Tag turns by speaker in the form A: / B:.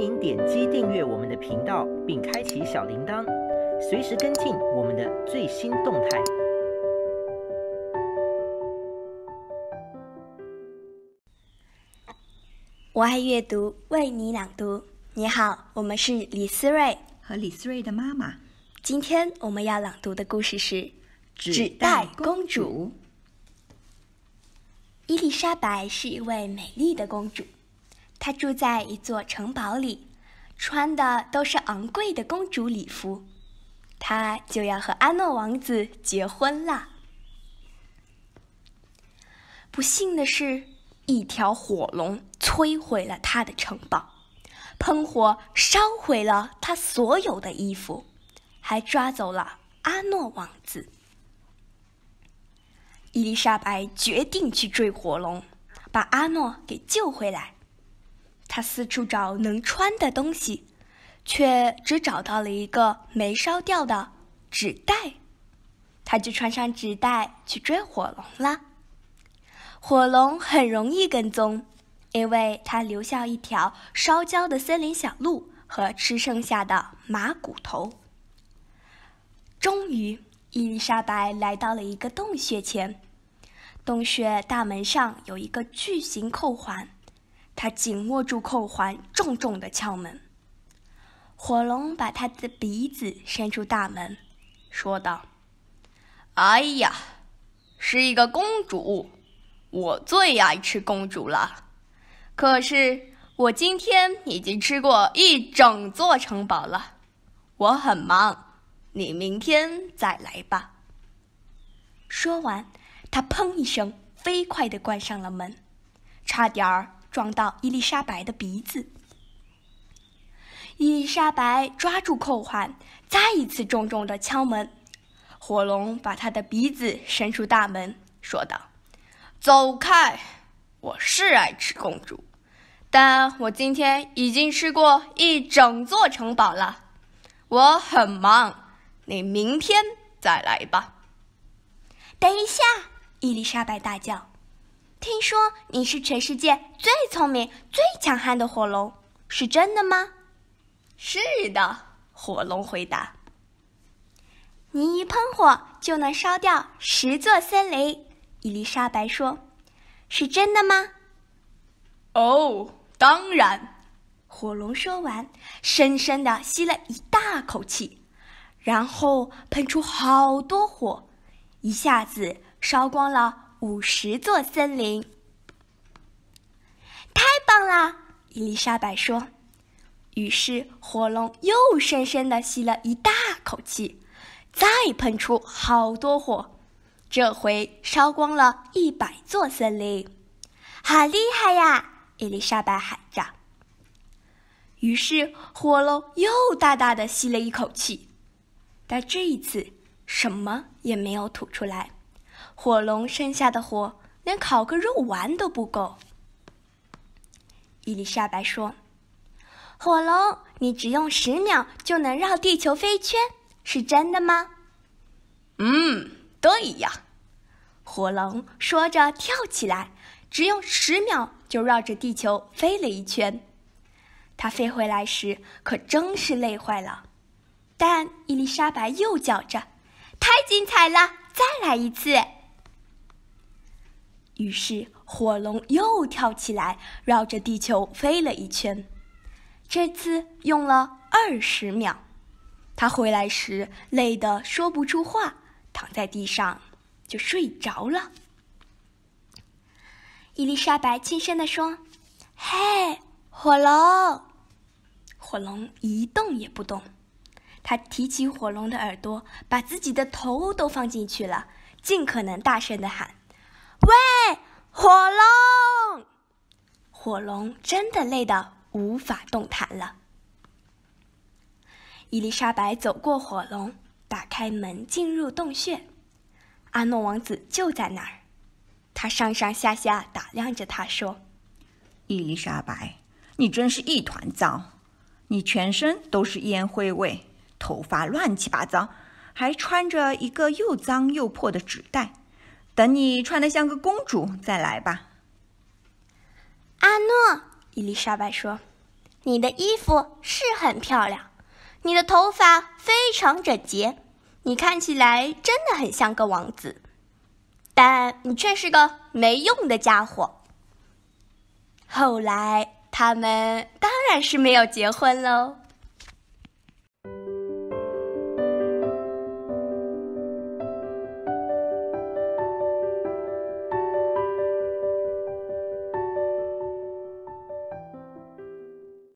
A: 迎点击订阅我们的频道，并开启小铃铛，随时跟进我们的最新动态。我爱阅读，为你朗读。你好，我们是李思睿和李思睿的妈妈。今天我们要朗读的故事是《纸袋公主》。伊丽莎白是一位美丽的公主。她住在一座城堡里，穿的都是昂贵的公主礼服，她就要和阿诺王子结婚了。不幸的是，一条火龙摧毁了他的城堡，喷火烧毁了他所有的衣服，还抓走了阿诺王子。伊丽莎白决定去追火龙，把阿诺给救回来。他四处找能穿的东西，却只找到了一个没烧掉的纸袋。他就穿上纸袋去追火龙了。火龙很容易跟踪，因为他留下一条烧焦的森林小路和吃剩下的马骨头。终于，伊丽莎白来到了一个洞穴前，洞穴大门上有一个巨型扣环。他紧握住扣环，重重的敲门。火龙把他的鼻子伸出大门，说道：“哎呀，是一个公主，我最爱吃公主了。可是我今天已经吃过一整座城堡了，我很忙，你明天再来吧。”说完，他砰一声，飞快的关上了门，差点儿。撞到伊丽莎白的鼻子。伊丽莎白抓住扣环，再一次重重的敲门。火龙把他的鼻子伸出大门，说道：“走开！我是爱吃公主，但我今天已经吃过一整座城堡了。我很忙，你明天再来吧。”等一下！伊丽莎白大叫。听说你是全世界最聪明、最强悍的火龙，是真的吗？是的，火龙回答。您一喷火就能烧掉十座森林，伊丽莎白说，是真的吗？哦，当然。火龙说完，深深的吸了一大口气，然后喷出好多火，一下子烧光了。五十座森林，太棒了！伊丽莎白说。于是火龙又深深地吸了一大口气，再喷出好多火，这回烧光了一百座森林。好厉害呀！伊丽莎白喊着。于是火龙又大大的吸了一口气，但这一次什么也没有吐出来。火龙剩下的火连烤个肉丸都不够。伊丽莎白说：“火龙，你只用十秒就能绕地球飞一圈，是真的吗？”“嗯，对呀。”火龙说着跳起来，只用十秒就绕着地球飞了一圈。它飞回来时可真是累坏了，但伊丽莎白又叫着：“太精彩了，再来一次！”于是，火龙又跳起来，绕着地球飞了一圈，这次用了二十秒。他回来时累得说不出话，躺在地上就睡着了。伊丽莎白轻声地说：“嘿，火龙！”火龙一动也不动。他提起火龙的耳朵，把自己的头都放进去了，尽可能大声的喊。喂，火龙！火龙真的累得无法动弹了。伊丽莎白走过火龙，打开门进入洞穴。阿诺王子就在那儿。他上上下下打量着他说：“伊丽莎白，你真是一团糟！你全身都是烟灰味，头发乱七八糟，还穿着一个又脏又破的纸袋。”等你穿得像个公主再来吧，阿诺。伊丽莎白说：“你的衣服是很漂亮，你的头发非常整洁，你看起来真的很像个王子，但你却是个没用的家伙。”后来他们当然是没有结婚喽。